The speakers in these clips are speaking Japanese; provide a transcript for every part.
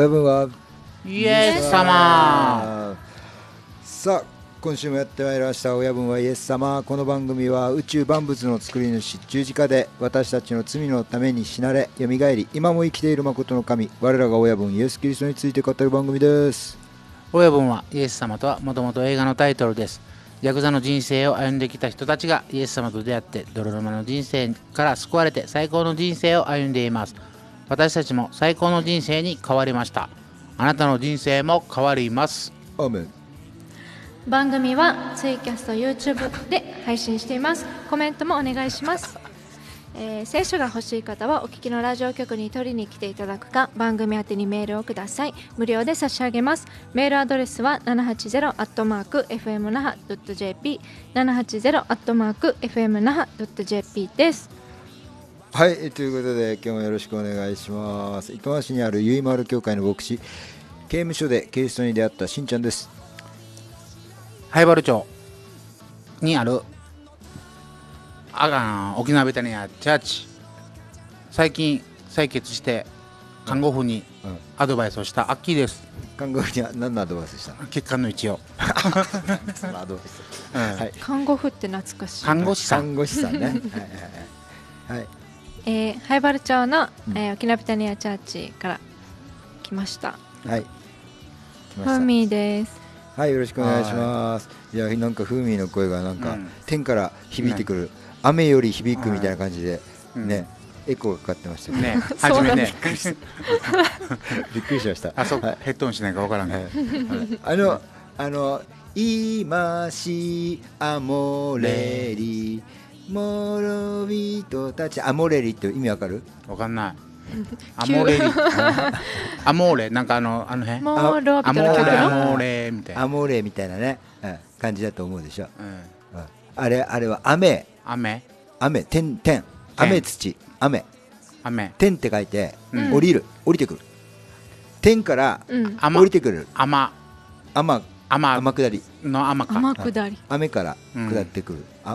親分はイエス様さあ今週もやってまいりました親分はイエス様この番組は宇宙万物の作り主十字架で私たちの罪のために死なれよみがえり今も生きている誠の神我らが親分イエス・キリストについて語る番組です親分はイエス様とはもともと映画のタイトルですヤクザの人生を歩んできた人たちがイエス様と出会って泥沼の人生から救われて最高の人生を歩んでいます私たちも最高の人生に変わりましたあなたの人生も変わります番組はツイキャスト YouTube で配信していますコメントもお願いします、えー、聖書が欲しい方はお聞きのラジオ局に取りに来ていただくか番組宛にメールをください無料で差し上げますメールアドレスは 780-fmnaha.jp780-fmnaha.jp ですはい、ということで今日もよろしくお願いします。生川市にあるゆいまる協会の牧師、刑務所でキリストに出会ったしんちゃんです。灰原町にあるあが沖縄ベタニアチャーチ、最近採血して看護婦にアドバイスをしたアッキーです。看護婦には何のアドバイスした血管の位置をそのアドバイス、うんはい、看護婦って懐かしい看護師さん看護師さんねはいはい、はいえー、バル町の、うん、えー、沖縄ピタニアチャーチから来ました。はい。フーミーです。はい、よろしくお願いします。いや、なんかフーミーの声がなんか、うん、天から響いてくる、ね、雨より響くみたいな感じで、はい、ね、エコーがかかってましたね。初めね。びっくりしました。あ、そう、はい、ヘッドホンしないかわからない。はい、あの、あの、いまし、あもれり。モロビトたちアモレリって意味わかるわかんないアモレリアモーレなんかあのあの辺モロビトの曲アモーレみたいなアモーレみたいなね、感じだと思うでしょ、あれあれは雨雨雨天天雨土雨雨天って書いて、降りる降りてくる天から、う降りてくる雨雨雨雨下りの雨か雨下り雨から下ってくる、う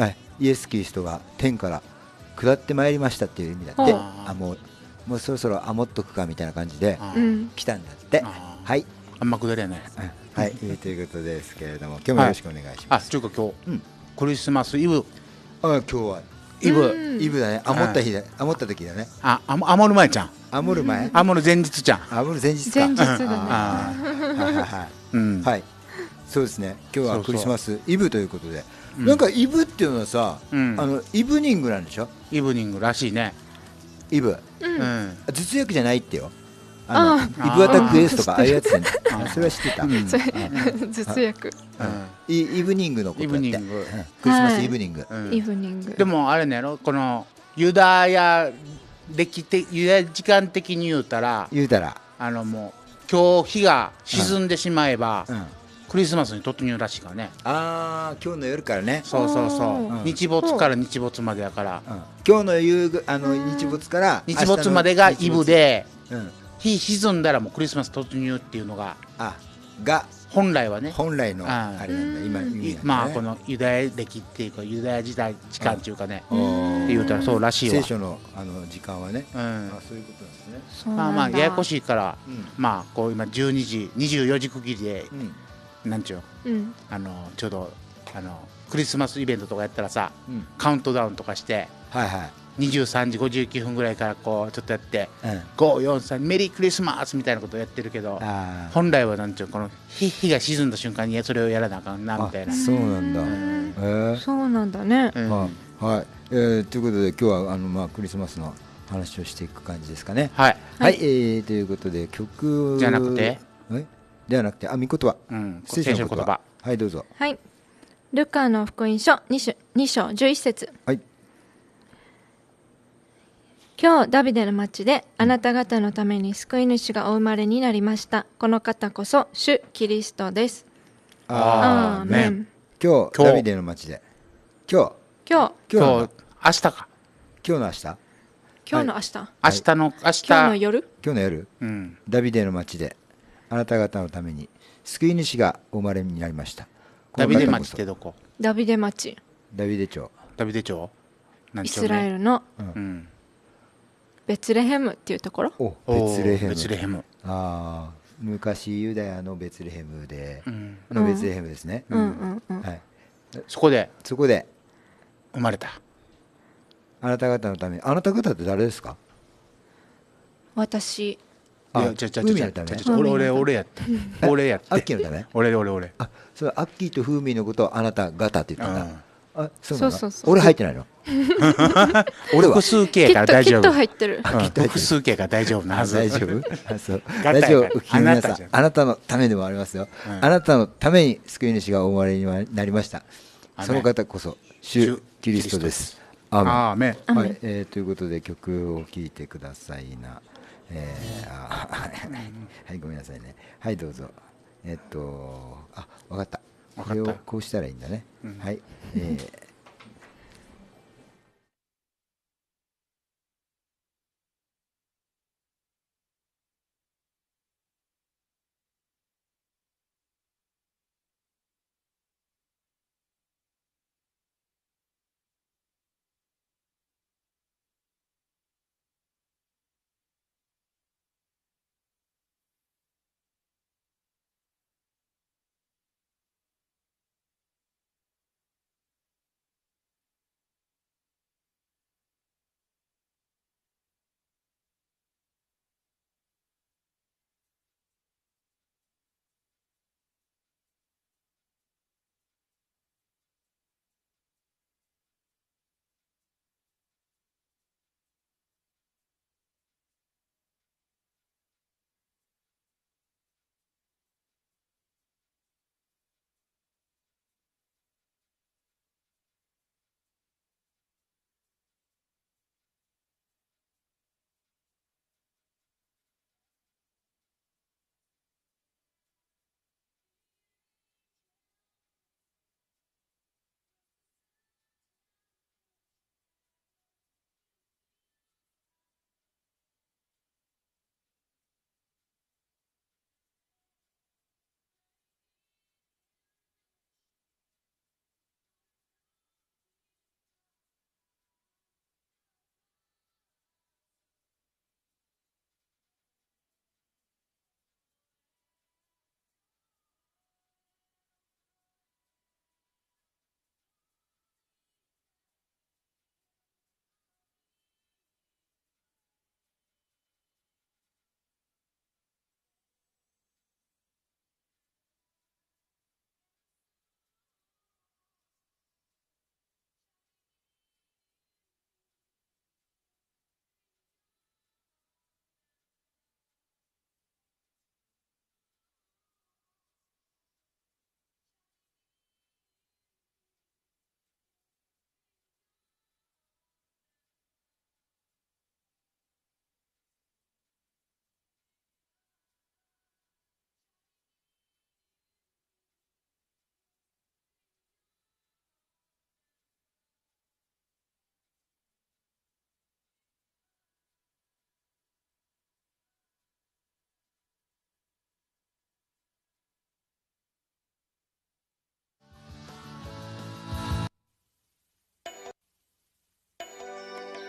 はいイエス・キリストが天から下ってまいりましたっていう意味だって、あもうもうそろそろあもっとくかみたいな感じで来たんだって、はいあんま下りはないです、はい、ということですけれども今日もよろしくお願いします、あちゅ今日、うん、クリスマスイブあ今日はイブイブだねあもった日だあもった時だねああも、あもる前ちゃんあもる前あもる前日ちゃんあもる前日か前日だねはいはいはい、うん、はいそうですね今日はクリスマスイブということでなんかイブっていうのはさ、あのイブニングなんでしょイブニングらしいねイブ、うん、実力じゃないってよあのイブアタックエースとかああいうやつそれは知ってた、うん、それ薬、うん、イブニングのことだってイブニング、クリスマスイブニング、イブニングでもあれねこのユダヤ歴的ユダヤ時間的に言うたら言うたらあのもう今日日が沈んでしまえば、うんクリスマスに突入らしいからねああ今日の夜からねそうそうそう、日没から日没までやから、今日の夕あの日没から日没までがイブで、日沈んだらもうクリスマス突入っていうのがあが本来はね本来のあれなんだ、今まあこのユダヤ歴っていうかユダヤ時代時間っていうかね、って言うたらそうらしいわ聖書のあの時間はね、うん、あそういうことですねまあまあややこしいから、まあこう今12時24時区切りで、うんなんちゅう、うん、あのちょうどあのクリスマスイベントとかやったらさ、うん、カウントダウンとかして、はいはい、23時59分ぐらいからこうちょっとやって、うん、543メリークリスマスみたいなことをやってるけど本来はなんちゅうこの日が沈んだ瞬間にそれをやらなあかんなみたいなそうなんだ、うえー、そうなんだね、うん、まあ、はい、えー、ということで今日はあの、まあ、クリスマスの話をしていく感じですかねはい、はい、はい、えー、ということで曲じゃなくてえではなくて、あ、御言葉、うん、聖書の言葉。言葉はい、どうぞ。はい。ルカの福音書2章 ,2 章11節はい。今日ダビデの町であなた方のために救い主がお生まれになりましたこの方こそ主キリストですアーメン今日ダビデの町で今日今日今日明日か今日の明日今日の明日、はい、明日の明日今日の夜今日の夜、うん、ダビデの町であなた方のために救い主がお生まれになりましたダビデ町ってどこダビデ町ダビデ町ダビデ町イスラエルの、うん、ベツレヘムっていうところベツレヘムベツレヘムああ昔ユダヤのベツレヘムで、うん、のベツレヘムですね、うんうん、はい、そこでそこで生まれたあなた方のためあなた方って誰ですか私あ、じゃじゃじゃじゃちゃ、俺俺俺やった。俺やった。アッキーのため。俺俺俺。あ、それアッキーとフーミーのことをあなた方って言ったんだ。あ、そうそう。俺入ってないの。俺は複数形から大丈夫。きっと入ってる。複数形から大丈夫な大丈夫。そう。ラジオ皆さん、あなたのためでもありますよ。あなたのために救い主がお生まれになりました。その方こそ主キリストです。アーメはい。ということで曲を聴いてくださいな。えー、あはいごめんなさいねはいどうぞえっとあ分かったこれをこうしたらいいんだね、はい、えー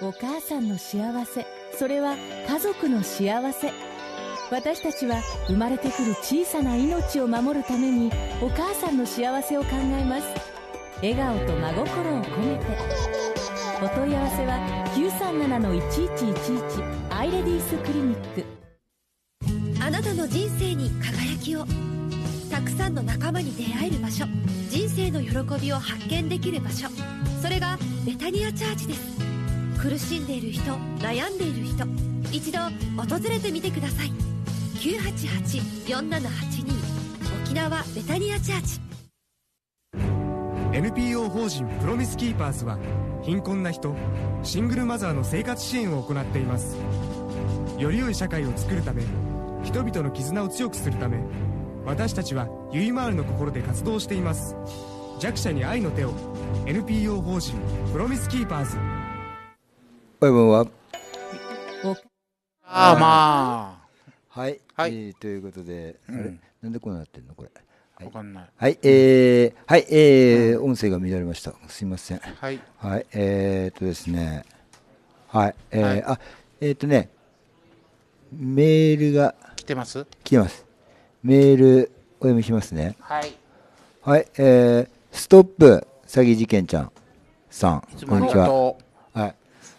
お母さんの幸せそれは家族の幸せ私たちは生まれてくる小さな命を守るためにお母さんの幸せを考えます笑顔と真心を込めてお問い合わせは937-1111アイレディースクリニックあなたの人生に輝きをたくさんの仲間に出会える場所人生の喜びを発見できる場所それがベタニアチャージです苦しんでいる人悩んでいる人一度訪れてみてください沖縄ベタニアチャーチ NPO 法人プロミスキーパーズは貧困な人シングルマザーの生活支援を行っていますより良い社会を作るため人々の絆を強くするため私たちはゆいまわるの心で活動しています弱者に愛の手を NPO 法人プロミスキーパーズ親分はああまあはい、はいえー、ということで、うん、あれなんでこうなってんのこれわかんない。はい、えー、はい、えー、音声が乱れました。すいません。はい。はい、えー、っとですね。はい、えー、はい、あ、えー、っとね。メールが。来てます。来てます。メール、お読みしますね。はい。はい、えー、ストップ詐欺事件ちゃん。さん。こんにちは。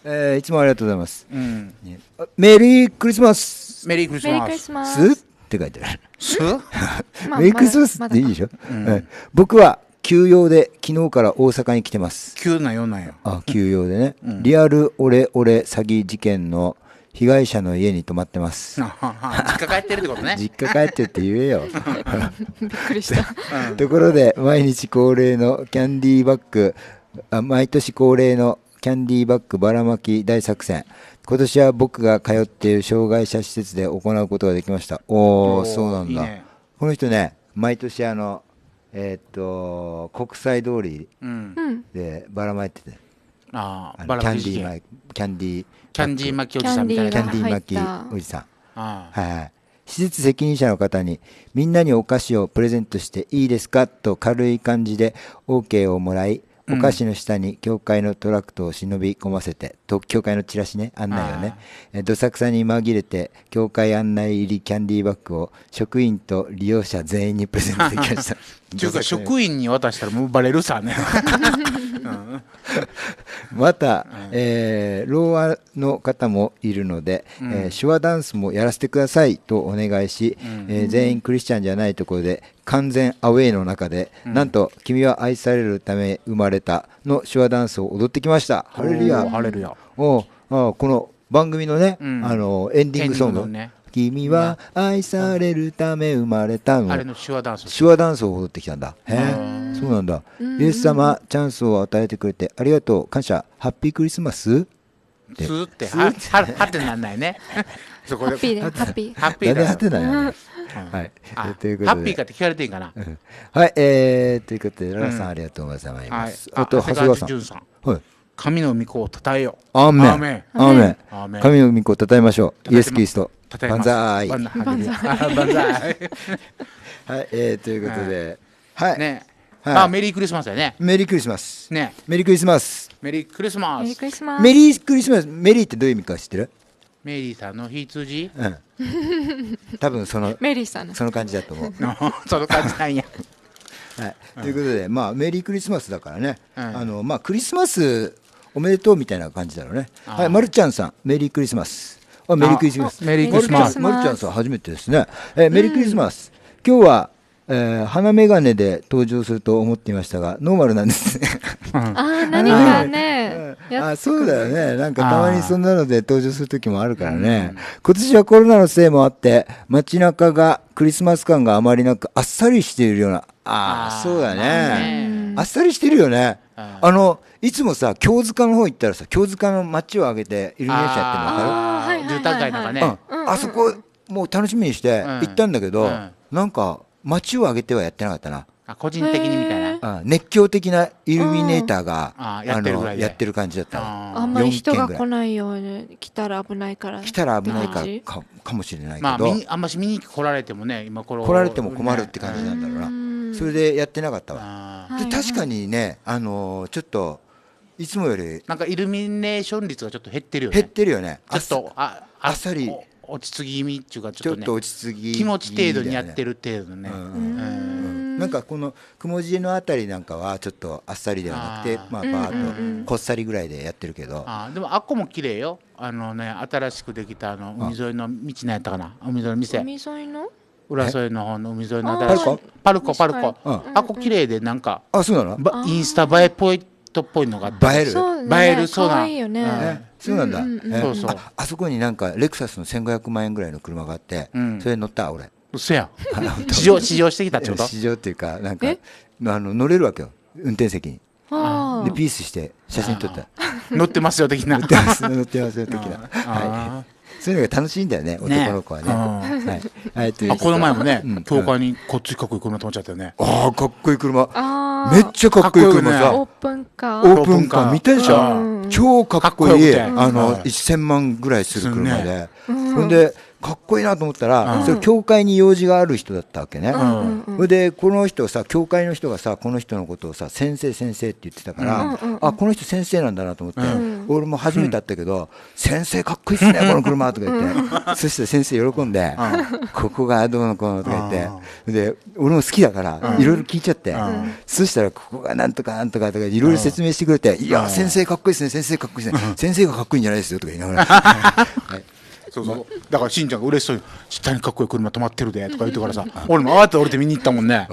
えー、いつもありがとうございます、うん、メリークリスマスメリークリスマススって書いてあるすメリークリスマスって いいでしょ、まうん、僕は休養で昨日から大阪に来てます急なよなよあ休養でね、うん、リアルオレオレ詐欺事件の被害者の家に泊まってます実家帰ってるってことね 実家帰ってって言えよ びっくりしたところで毎日恒例のキャンディーバッグあ毎年恒例のキャンディーバッグばらまき大作戦。今年は僕が通っている障害者施設で行うことができました。おお、そうなんだいい、ね。この人ね、毎年あの、えー、っと、国際通りでばらまいてて。うんああキャンディーマキャンディーキャンディー巻きおじさんみたいなキャンディー巻きおじさんはいはい施設責任者の方にみんなにお菓子をプレゼントしていいですかと軽い感じで OK をもらいお菓子の下に教会のトラクトを忍び込ませて、と教会のチラシね、案内をね、えどさくさに紛れて、教会案内入りキャンディーバッグを職員と利用者全員にプレゼントできました。職員に渡したらもうバレるさね。また、えー、ローアの方もいるので、うん、えー、手話ダンスもやらせてくださいとお願いし、うん、えー、全員クリスチャンじゃないところで完全アウェイの中で、うん、なんと「君は愛されるため生まれた」の手話ダンスを踊ってきました。ハレルヤハレルヤおあこの番組のね、うん、あのエンディングソング、ね、君は愛されるため生まれたのあれの手話ダンス手話ダンスを踊ってきたんだへえそうなんだイエス様チャンスを与えてくれてありがとう感謝ハッピークリスマススーってははてなんないね ハッピーハッピーハッピーだはてなんはい、ハッピーかって聞かれていいかな、はい、えー、ということでララさん、ありがとうございます、あと長谷川さんはい神の御子をたたえよう。アーメン。アーメン。神の御子をたたえましょう。イエス・キリスト。万歳。万歳。はい、えー、ということで。はい。ね。はい、あメリークリスマスだよね。メリークリスマス。ね。メリークリスマス。メリークリスマス。メリークリスマス。メリーってどういう意味か知ってる？メリーさんの羊。うん。多分そのメリーさんのその感じだと思う。その感じなんや。はい。ということで、まあメリークリスマスだからね。うん、あのまあクリスマスおめでとうみたいな感じだろうねはいまるちゃんさんメリークリスマスあメリークリスマスメリークリスマスまるちゃんさん初めてですね、えー、メリークリスマス、うん、今日はえー、眼鏡で登場すると思っていましたがノーマルなんですねああ何かね、あそうだよねなんかたまにそんなので登場する時もあるからね今年はコロナのせいもあって街中がクリスマス感があまりなくあっさりしているようなああそうだねあっさりしてるよねあのいつもさ京塚の方行ったらさ京塚の街を挙げてイルミネーションやってるの分かる住宅街とかね、あそこもう楽しみにして行ったんだけど、なんか街を挙げてはやってなかったなあ個人的にみたいな、う熱狂的なイルミネーターが、うん、あやっやってる感じだったあんまり人が来ないように来たら危ないから来たら危ないからかかもしれないけど、まあ、あんまし見に来られてもね今こ来られても困るって感じなんだろうな、うそれでやってなかったわで確かにね、あのー、ちょっといつもよりなんかイルミネーション率がちょっと減ってるよね減ってるよねちょっとああっさり落ち着き気味っていうかちょっと、ね,、落ち着き気持ち程度にやってる程度のね、うんなんかこのくもじのあたりなんかはちょっとあっさりではなくてまあバーとこっさりぐらいでやってるけど、あでもあっこも綺麗よあのね新しくできたあの海沿いの道なんやったかな海沿いの店海沿いの浦添の方の海沿いの新しいパルコパルコあっこ綺麗でなんかあそうなのインスタ映えっぽいっぽいのが映える、映えるそうな、そうなんだ、そうそうあそこになんかレクサスの1500万円ぐらいの車があって、それ乗った俺そや 試乗試乗してきたってこと試乗っていうかなんかあの乗れるわけよ運転席にでピースして写真撮った 乗ってますよ的な乗ってます乗ってますよ的なはいそういうのが楽しいんだよね、男の子はね。はい、この前もね、東海にこっちかっこいい車止まっちゃったよね。ああ、かっこいい車。めっちゃかっこいい車さ。オープンカー。オープンカー見たでしょ。超かっこいい。あの、1000万ぐらいする車で。ほんで、かっこいいなと思ったら、それ教会に用事がある人だったわけね、そん、でこの人さ教会の人がさこの人のことをさ先生先生って言ってたから、あこの人先生なんだなと思って、俺も初めて会ったけど、先生かっこいいっすね この車とか言ってそして先生喜んで、ここがどうのこうのとか言ってで俺も好きだからいろいろ聞いちゃって、そしたらここがなんとかなんとかとかいろいろ説明してくれて、いや先生かっこいいですね先生かっこいいっすね先生がかっこいいんじゃないですよとか言いながら。はいそうそうだからしんちゃんが嬉しそうに「対にかっこいい車止まってるで」とか言ってからさ俺も慌てて降りて見に行ったもんね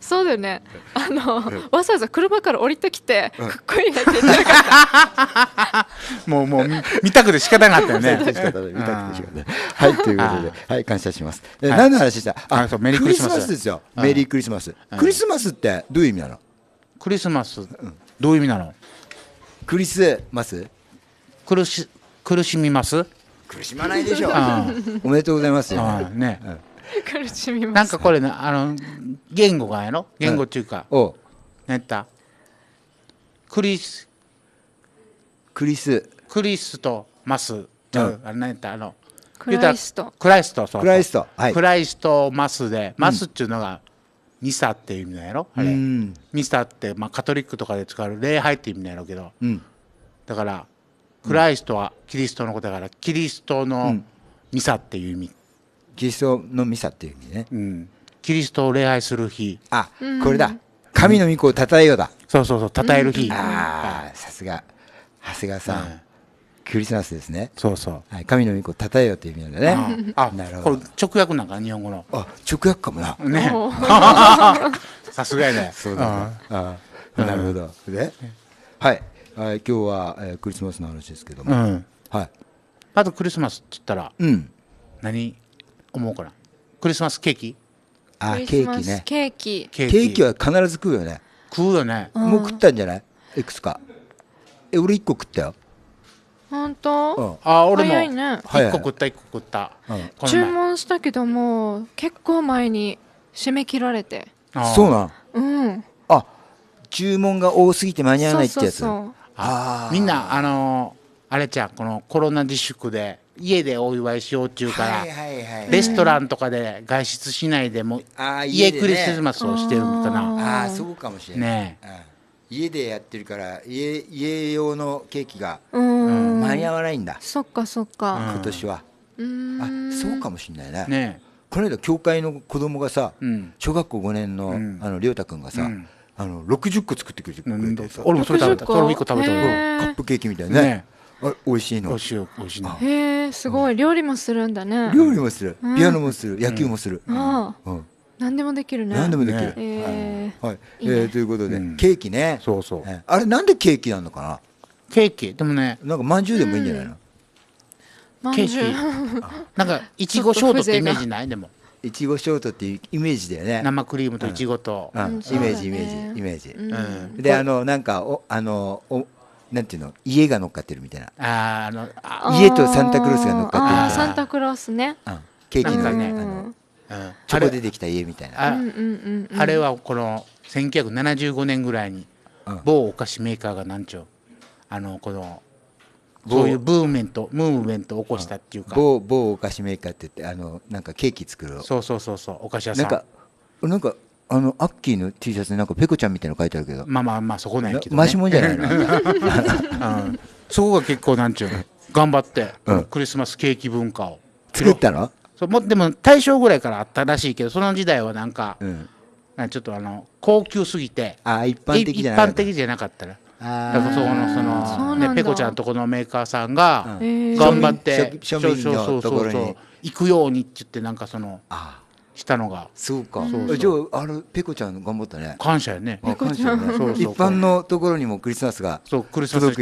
そうだよねあのわざわざ車から降りてきてかっこいいなって言ってなかったもうもう見たくて仕方なかったよね 見たくて仕方ないはいということではい感謝しますえ何の話したあそうメリークリスマスですよメリークリスマスクリスマスってどういう意味なのクリスマスどういう意味なのクリスマス苦し苦しみます苦しまないでしょう、おめでとうございますよ、ね、苦しみますなんかこれねあの言語がやろ言語っていうか、お何やクリスクリスクリスとマスうん、あれ何やあのクライストクライストクライスト、はい、クライストマスでマスっていうのが、ミサっていう意味なんやろあれ、ミサって、まあ、カトリックとかで使う礼拝っていう意味なんやろうけど、だからクライストはキリストのことだからキリストのミサっていう意味、キリストのミサっていう意味ね、うん、キリストを礼拝する日あこれだ神の御子をたえようだ、そうそうそう称える日、ああさすが長谷川さん、クリスマスですね。そうそう。はい、神の御子たえよという意味なんだね。あ、なるほど。直訳なんか日本語の。あ、直訳かもな。ね。さすがやね。そうだ。あ、なるほど。で、はい。はい、今日は、えー、クリスマスの話ですけども、うん、はい、あとクリスマスっつったら、うん、何思うかなクリスマスケーキあケーキねケーキケーキは必ず食うよね食うよね、うん、もう食ったんじゃないいくつかえ俺1個食ったよ本当、うん、あ俺も早いね1個食った1個食った、うん、注文したけども結構前に締め切られてそうなんうんあ注文が多すぎて間に合わないってやつそうそうそうみんなあのあれちゃこのコロナ自粛で家でお祝いしようっちゅうから、レストランとかで外出しないでも家クリスマスをしてるのかなああそうかもしれないね、家でやってるから家家用のケーキが間に合わないんだそっかそっか今年は、あそうかもしれないねねこの間教会の子供がさ、小学校5年の,、あの亮太君がさ、あの六十個作ってくれて俺もそれ食べたそも1個食べたカップケーキみたいなね美味しいの美味しいのへえすごい、料理もするんだね料理もする、ピアノもする野球もする、うんうん何でもできるね。何でもできる。はい、えー、ということで、ケーキね。そうそう。あれなんでケーキなのかな。ケーキでもね。なんか饅頭でもいいんじゃないの。ケーキ。なんかいちごショートってイメージないでも。いちごショートっていうイメージだよね生クリームといちごと、イメージイメージイメージ、であのなんかおあのおなんていうの家が乗っかってるみたいなああの家とサンタクロースが乗っかってるサンタクロースね、うん、ケーキの,、ね、あのチョコ出てきた家みたいなあれはこの1975年ぐらいに某お菓子メーカーがなんちゅうあのこのそういうブーメントムーブメントを起こしたっていうか某某お菓子メーカーって言ってあのなんかケーキ作るそうそうそうそうお菓子屋さんなんかなんかあのアッキーの T シャツになんかペコちゃんみたいなの書いてあるけどまあまあまあそこなんやけど、ね、マシモじゃないの、うん、そこが結構なんちゅう頑張って、うん、クリスマスケーキ文化を作ったのそうもでも大正ぐらいからあったらしいけどその時代はなんか、うん、んかちょっとあの高級すぎてあ一般的じゃなかった一般的じゃなかったらだからそこのそのねペコちゃんとこのメーカーさんが頑張って庶民のところに行くようにって言ってなんかそのしたのがそうかじゃああのペコちゃん頑張ったね感謝やね感謝ね一般のところにもクリスマスがそうクリスマスク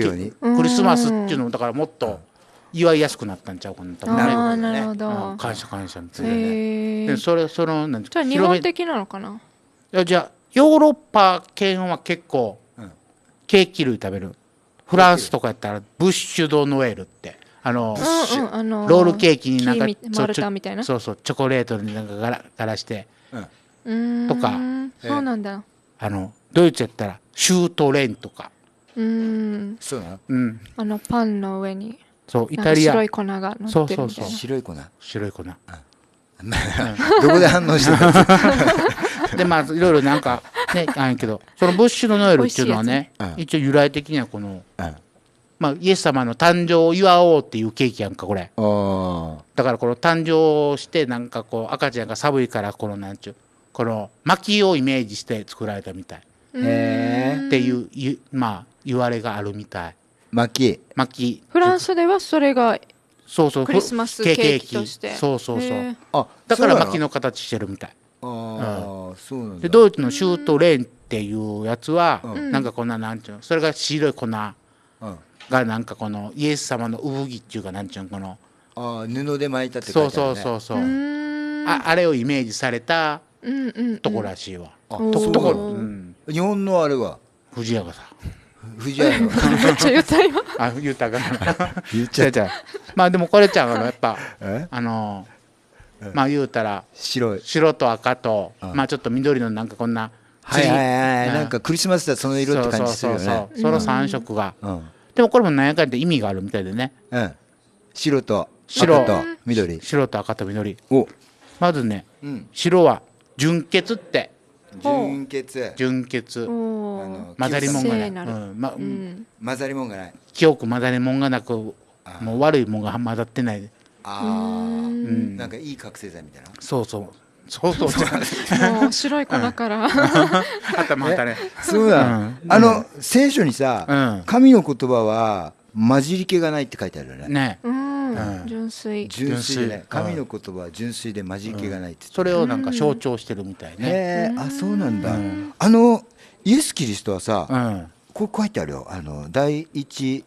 リスマスっていうのもだからもっと祝いやすくなったんちゃうかな多あなるほど感謝感謝みたいなそれそのなんじゃ日本的なのかないやじゃヨーロッパ圏は結構ケーキ類食べるフランスとかやったらブッシュ・ド・ノエルってあの、あのロールケーキになんかそうそうチョコレートになんかがらがらして、うん、とかそうなんだあのドイツやったらシュートレンとかうんそうなの、うん、あのパンの上にそうイタリア白い粉が乗っそうそうそう白い粉白い粉、うん、どこで反応してた でまあいろいろなんかねあんけどそのブッシュのノエルっていうのはね、一応由来的にはこの、まあ、イエス様の誕生を祝おうっていうケーキやんかこれだからこの誕生してなんかこう赤ちゃんが寒いからこのなんちゅうこの薪をイメージして作られたみたいっていうまあ言われがあるみたい薪薪フランスではそれがそうそうクリスマスケーキとしてそうそうそうあだから薪の形してるみたいああ、うんでドイツのシュートレーンっていうやつは、うん、なんかこんななんていうのそれが白い粉がなんかこのイエス様の産着っていうかなんていうのこのあ布で巻いたって書いてある、ね、そうそうそうそうああれをイメージされたとこらしいわ、うんうん、とところ、うん、日本のあれは藤屋がさ藤原あ言ったか言っちゃったまあでもこれちゃんのやっぱあのまあ言うたら白い白と赤と、まあちょっと緑のなんかこんなはいはいなんかクリスマスだその色って感じするよねその3色が、でもこれも何やかんで意味があるみたいでね、うん、白と白と緑白と赤と緑まずね、白は純血って純血純血混ざりもんがない混ざりもんがない清く混ざりもんがなくもう悪いもんが混ざってないああ、うん、なんかいい覚醒剤みたいなそうそうそうそうもう白い粉から、うん、頭働そうだ、うん、あの聖書にさ、神の言葉は混じり気がないって書いてあるよねね、うん、純粋純粋ね神の言葉は純粋で混じり気がないって、うん、それをなんか象徴してるみたいね、うん、あそうなんだ、あのイエス・キリストはさ、これ書いてあるよあの第一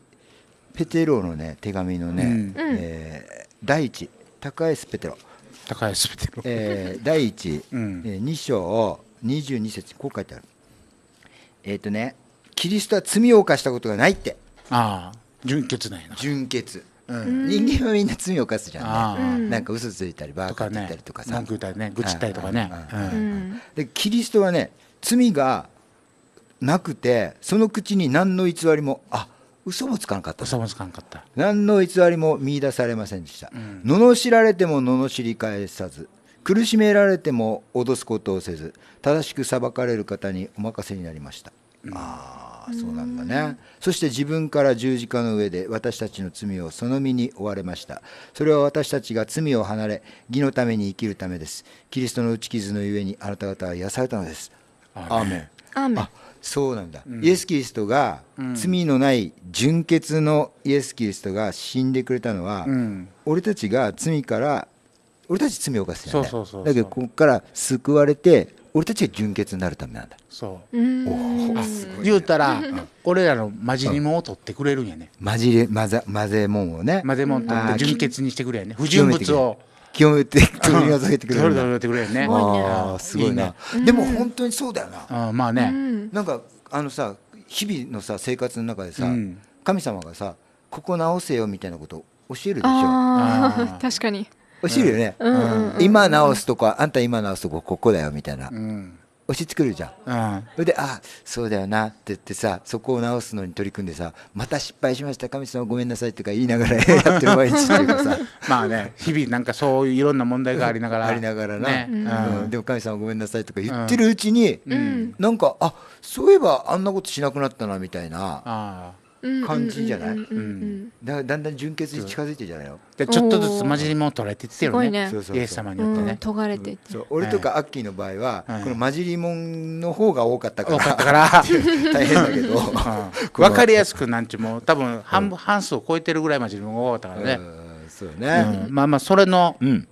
ペテロのね手紙のね、うん、えー第一高安ペテロ高安ペテロ、えー、第一、うん、2章22節こう書いてあるえっ、ー、とねキリストは罪を犯したことがないってああ純潔なんやな純潔うん、人間はみんな罪を犯すじゃんねなんか嘘ついたりバーカつったりとかさ、文句ね愚痴ったりとかね、でキリストはね罪がなくてその口に何の偽りもあ嘘もつかんかった嘘もつかんかった何の偽りも見出されませんでした、うん、罵られても罵り返さず苦しめられても脅すことをせず正しく裁かれる方にお任せになりました、うん、ああそうなんだね、ん、そして自分から十字架の上で私たちの罪をその身に追われましたそれは私たちが罪を離れ義のために生きるためですキリストの打ち傷のゆえにあなた方は癒されたのですアーメンアーメンそうなんだ、うん、イエス・キリストが、うん、罪のない純潔のイエス・キリストが死んでくれたのは、うん、俺たちが罪から俺たち罪を犯してないだけどここから救われて俺たちが純潔になるためなんだそう言うたら、俺らの混じりもを取ってくれるんやね混じり混ぜ混ぜもんをね混ぜもん取って純潔にしてくれやね不純物を気めて取り除いてくれる。取りすごいな。でも本当にそうだよな。まあね。なんかあのさ日々のさ生活の中でさ神様がさここ直せよみたいなこと教えるでしょ。確かに。教えるよね。今直すとこあんた今直すとこここだよみたいな。押し作るじゃん、うん、それで「あそうだよな」って言ってさそこを直すのに取り組んでさ「また失敗しました神様ごめんなさい」とか言いながら やってる毎日というかさ まあね日々なんかそういういろんな問題がありながらありながらな、ね、うん、でも神様ごめんなさいとか言ってるうちに、うん、なんかあそういえばあんなことしなくなったなみたいな。感じじゃないだだんだん純潔に近づいてじゃないよ。でちょっとずつ混じりも取られてってるねねイエス様によってねとがれてそう俺とかアッキーの場合は、この混じりもんの方が多かったから多かったから 大変だけど、分かりやすくなんちゅうも多分半,、半数を超えてるぐらい混じりもんが多かったからね、そうね、まあまあそれの、うん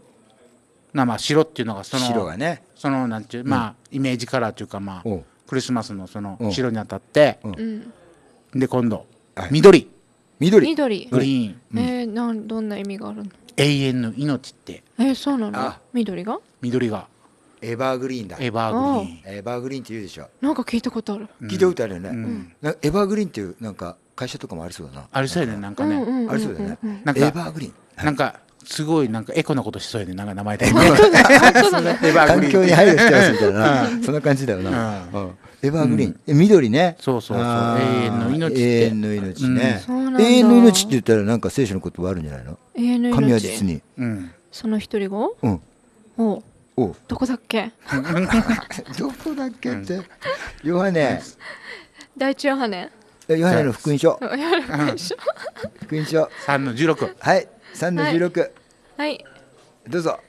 まあ、白っていうのがその白がねそのなんていう、まあイメージカラーというかまあクリスマスのその白に当たって、で今度緑緑緑グリーン、えー、なんどんな意味があるの永遠の命ってえー、そうなの緑が緑がエバーグリーンだエバーグリーンエバーグリーンって言うでしょなんか聞いたことある、聞いたことあるよね、うなエバーグリーンっていうなんか会社とかもありそうだなありそうやねなんかね、ありそうだね、なんかエバーグリーンなんかすごいなんかエコなことしそうやねなんか名前で 環境に配慮してますみたいな、そんな感じだよな、エバーグリーン、え緑ねそうそうそう永遠の命永遠の命ね、永遠の命って言ったらなんか聖書の言葉あるんじゃないの永遠の命神は実に、その一人がうんおおどこだっけ どこだっけって、ヨハネ第一ヨハネヨハネの福音書福音書3の16はい三の十六。はい、どうぞ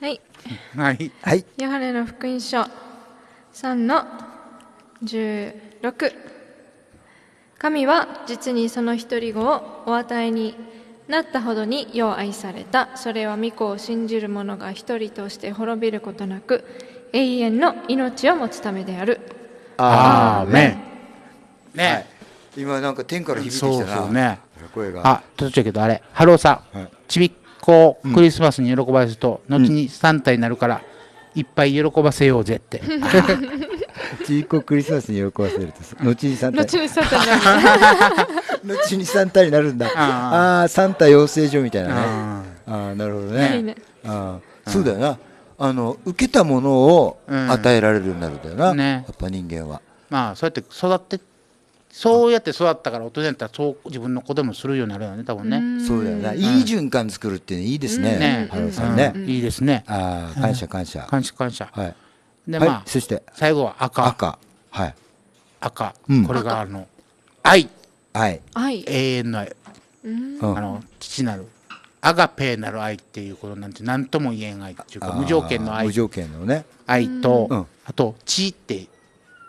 はいはいはいヨハネの福音書3の16神は実にその一人子をお与えになったほどによう愛されたそれは御子を信じる者が一人として滅びることなく永遠の命を持つためであるアーメンね、はい、今なんか天から響いてきたなそうそうね声があちょっけどあれ春ーさん、はい、ちびっ子をクリスマスに喜ばせると、うん、後にサンタになるから、いっぱい喜ばせようぜって ちびっ子クリスマスに喜ばせると後にサンタ後にサンタになる後にサンタになるんだああサンタ養成所みたいなねああなるほどね、ね、あそうだよなあの受けたものを与えられるようになるんだよな、うんね、やっぱ人間はまあそうやって育ってそうやって育ったから大人だったらそう自分の子でもするようになるよね多分ねそうだよね、いい循環作るっていいですね,、うん、さんね、いいですねあ感謝感謝、感謝感謝はいでまあ、そして最後は赤赤はい赤、これがあの愛愛愛永遠の愛あの父なるアガペーなる愛っていうことなんて何とも言えん愛っていうか無条件の愛無条件のね愛と、あと「地」って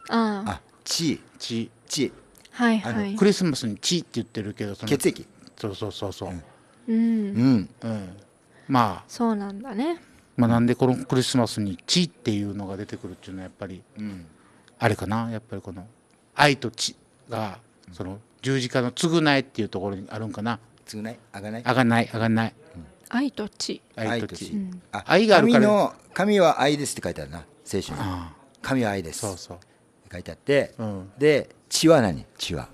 ああ「地」「地」「地」はいはい、クリスマスに血って言ってるけどその血液そうそうそうそううん、うんまあそうなんだね、まあ、なんでこのクリスマスに血っていうのが出てくるっていうのはやっぱり、うん、あれかなやっぱりこの愛と血がその十字架の償いっていうところにあるんかな償いあがないあがないあがない、愛と血愛と血、愛があるから神の神は愛ですって書いてあるな聖書に神は愛ですそうそう書いてあって、うん、で血は何血は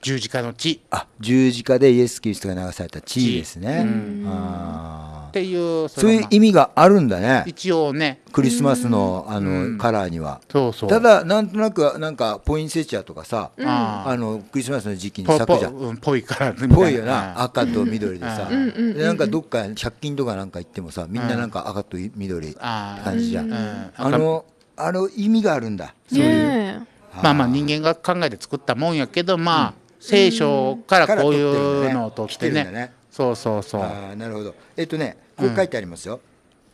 十字架の血あ十字架でイエス・キリストが流された血ですねっていうそういう意味があるんだね一応ねクリスマスのあのカラーにはそうそうただなんとなくなんかポインセチアとかさ、うん、あのクリスマスの時期に咲くじゃんぽいからぽいよな赤と緑でさ、うなんかどっか百均とかなんか行ってもさみんななんか赤と緑って感じじゃうん、あのあの意味があるんだそういう、まあまあ人間が考えて作ったもんやけどまあ、うん、聖書からこういうのを取ってね、ねね、そうそうそうあなるほどえっ、とねこう書いてありますよ、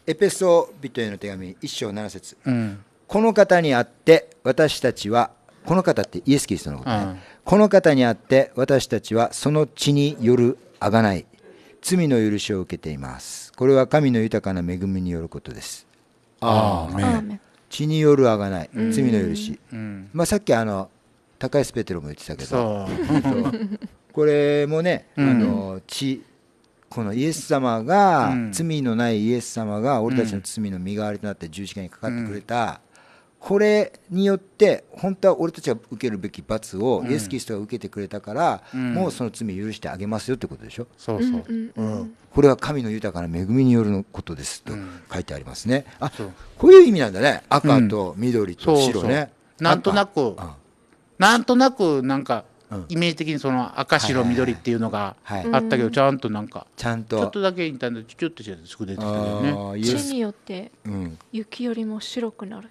エペソビトへの手紙1章7節、うん、この方にあって私たちはこの方ってイエス・キリストのことね、うん、この方にあって私たちはその血によるあがない罪の許しを受けていますこれは神の豊かな恵みによることですああ血によるあがない、うん、罪の許し、うん、まあ、さっきあの高安ペテロも言ってたけど これもね、あの血このイエス様が、罪のないイエス様が俺たちの罪の身代わりとなって十字架にかかってくれた、これによって本当は俺たちが受けるべき罰をイエス・キリストが受けてくれたから、もうその罪許してあげますよってことでしょそうそう、うん、これは神の豊かな恵みによることですと書いてありますね、あこういう意味なんだね赤と緑と白ね、そなんとなく、なんとなくなんかイメージ的にその赤白緑っていうのがあったけどちゃんとなんかちゃんとちょっとだけインターネットちょっとして出てきたけどね地によって雪よりも白くなる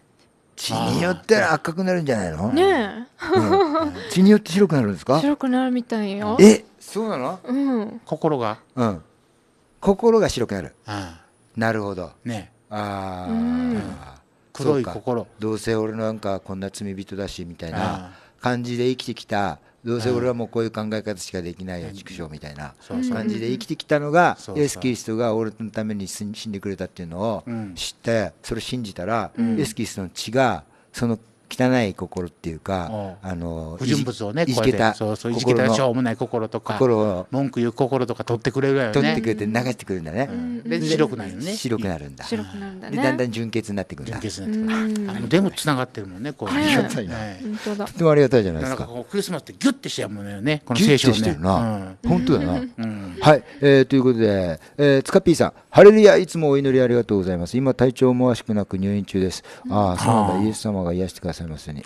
血によって赤くなるんじゃないのねえ、血によって白くなるんですか白くなるみたいよえそうなのうん心がうん心が白くなる、なるほどねああ、黒い心どうせ俺なんかこんな罪人だしみたいな感じで生きてきたどうせ俺はもうこういう考え方しかできないよ畜生みたいな感じで生きてきたのがイエス・キリストが俺のために死んでくれたっていうのを知ってそれを信じたらイエス・キリストの血がその汚い心っていうか、あの不純物をねいじけたそうそういじけたしょうもない心とか心を文句言う心とか取ってくれるよね取ってくれて流してくるんだね、で白くなるね白くなるんだ白くなるんだ、でだんだん純潔になってくるんだでもつながってるもんねこうありがたいな、とてもありがたいじゃないですかクリスマスってギュッてしちゃうもんねこの聖書ねしてるな、本当だな、はい、えー、ということで、えー、つかぴーさんハレルヤいつもお祈りありがとうございます今体調もわしくなく入院中ですああそうなんだイエス様が癒してくださいさいませように。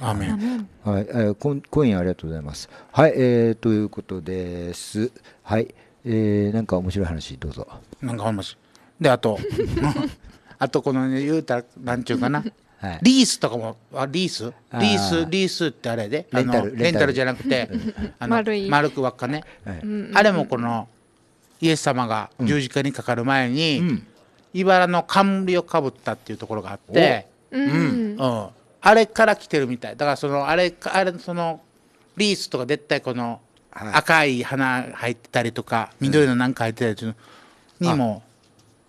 アはい、えー、こ今夜ありがとうございます。はい、えー、ということです。はい、えー、なんか面白い話どうぞ。なんか話。であと あとこの、ね、言うたらなんちゅうかな。はい、リースとかもあリースリースリースってあれでレンタルレンタルじゃなくてあの丸く輪っかね、はい、あれもこのイエス様が十字架にかかる前に、うん、いばらの冠をかぶったっていうところがあって、うん、うん、あれから来てるみたいだからそのあれあれそのリースとか絶対この赤い花入ってたりとか緑のなんか入ってたりとかにも、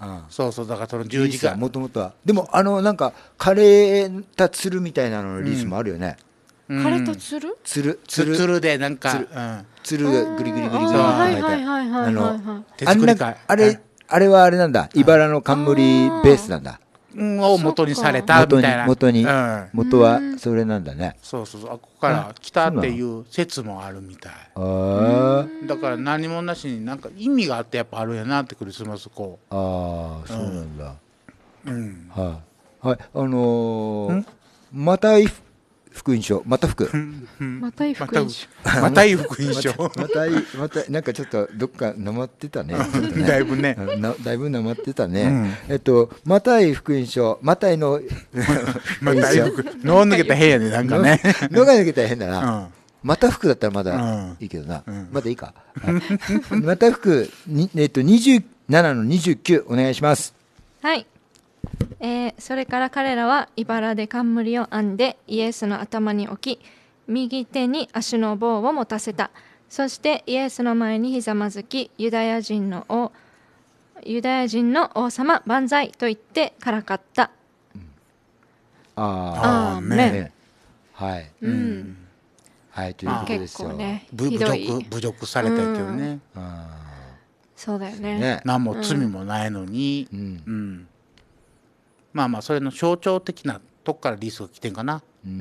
あそうそうだからその十字架もともとはでもあのなんか枯れたつるみたいなののリースもあるよね、うん、枯れたつるつるつるつるでなんかつる,、うん、つるグリグリグリグリっあのあれあれあれはあれなんだいばらの冠ベースなんだを元にされたみたいな元に元はそれなんだねそうそうそうここから来たっていう説もあるみたいだから何もなしになんか意味があってやっぱあるんやなってクリスマスこうああそうなんだうんはい、はい、あのー、また福音書また福またい福音書またい福音書またいまたなんかちょっとどっかなまってたね だいぶねだいぶなまってたねえっとまたい福音書またいの またい福脳抜けた変やねなんかね脳が抜けた変だなまた服だったらまだいいけどなまだいいか また服えっと二十七の二十九お願いしますはいえー、それから彼らは茨で冠を編んでイエスの頭に置き右手に足の棒を持たせたそしてイエスの前にひざまずきユダヤ人の王ユダヤ人の王様万歳と言ってからかった。ああ、ね、はい、うん、はいということですよ。ね、侮辱侮辱されたというね。うん、そうだよねね。何も罪もないのに、うん、うんまあまあそれの象徴的なとこからリスが来てんかな。はい、え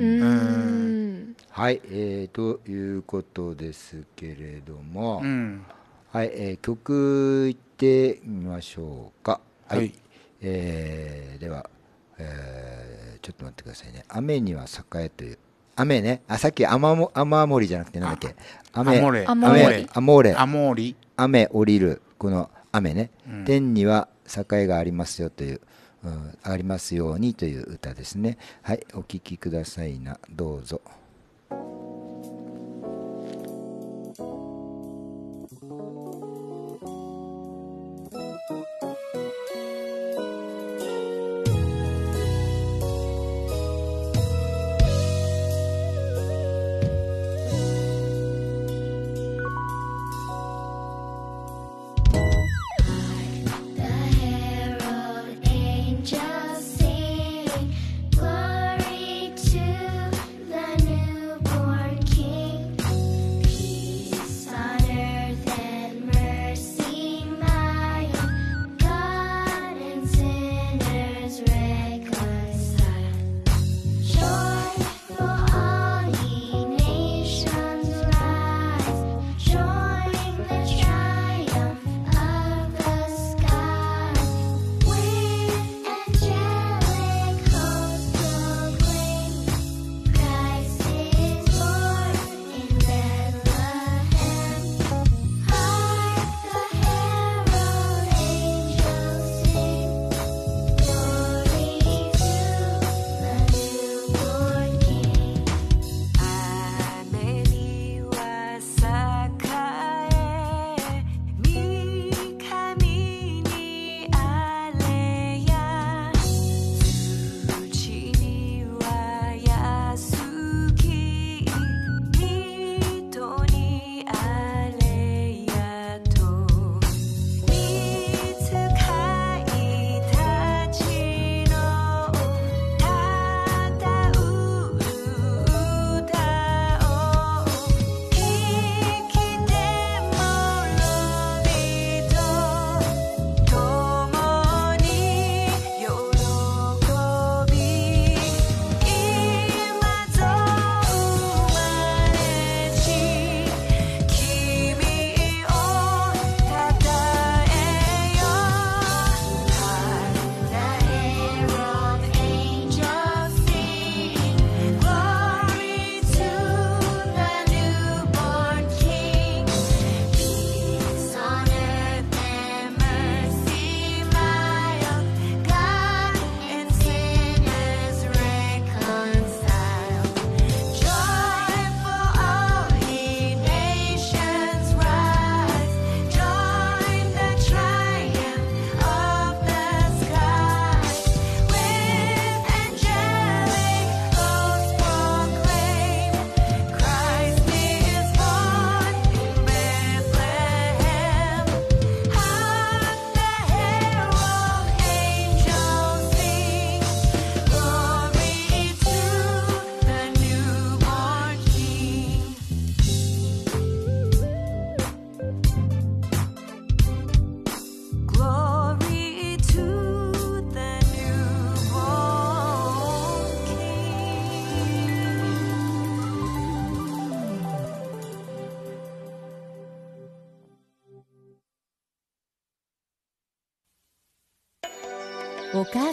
ー、ということですけれども、うん、はいえー、曲いってみましょうか。はい、はい、えー、では、えー、ちょっと待ってくださいね「雨には栄え」という雨ねあさっき雨も雨漏りじゃなくてなんだっけ雨雨雨雨雨雨降りるこの雨ね、うん、天には栄がありますよという。うん、ありますようにという歌ですね。はい、お聴きくださいな、どうぞ。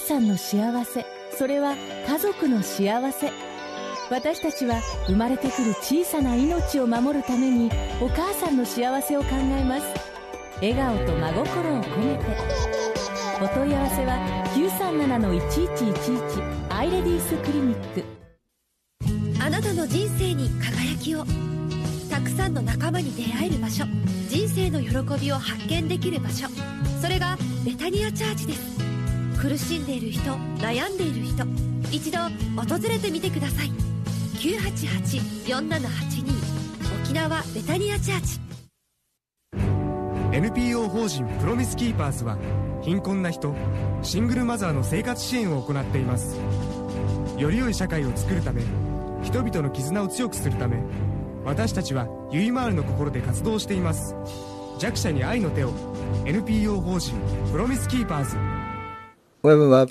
さんの幸せそれは家族の幸せ私たちは生まれてくる小さな命を守るためにお母さんの幸せを考えます笑顔と真心を込めてお問い合わせは937-1111アイレディースクリニックあなたの人生に輝きをたくさんの仲間に出会える場所人生の喜びを発見できる場所それがベタニアチャージです苦しんでいる人悩んでいる人一度訪れてみてください沖縄ベタニアチャーチ NPO 法人プロミスキーパーズは貧困な人シングルマザーの生活支援を行っていますより良い社会を作るため人々の絆を強くするため私たちはゆいまーるの心で活動しています弱者に愛の手を NPO 法人プロミスキーパーズウェブは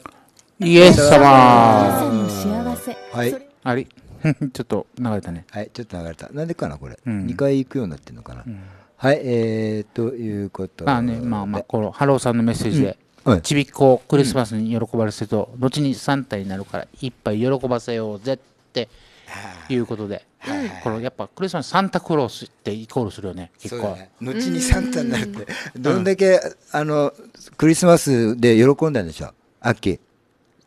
イエス様幸せはいあれ ちょっと流れたねはいちょっと流れたなんでかなこれ、うん、2回行くようになってるのかな、うん、はいえー、ということまあねまあまあこのハローさんのメッセージで、うん、ちびっ子をクリスマスに喜ばせると、後にサンタになるから一杯喜ばせようぜっていうことで、はい、このやっぱクリスマスサンタクロースってイコールするよね結構ね後にサンタになるってどんだけ、あのクリスマスで喜んだんでしょう秋。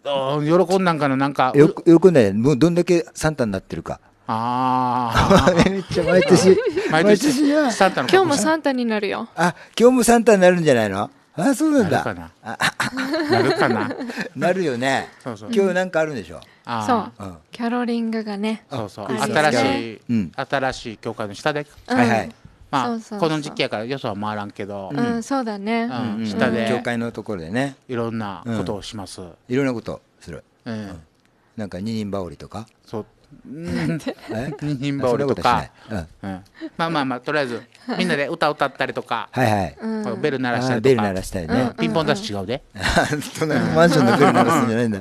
喜んなんかのなんか。よく、よくね、もうどんだけサンタになってるか。ああ。毎年。毎年サンタの今日もサンタになるよ。あ、今日もサンタになるんじゃないのあ、そうなんだ。なるかな。なるよね。今日なんかあるんでしょそう。キャロリングがね。そうそう。新しい、新しい教会の下で。はいはい。まあこの時期やからよそは回らんけど、うんそうだね、うん下で教会のところでねいろんなことをします、いろんなことする、うんなんか二人羽織とかそう 二人羽織とかまあまあまあとりあえずみんなで歌歌ったりとかはいはいベル鳴らしたりとかベル鳴らしたりねピンポン出ッ違うで マンションのベル鳴らすんじゃないんだ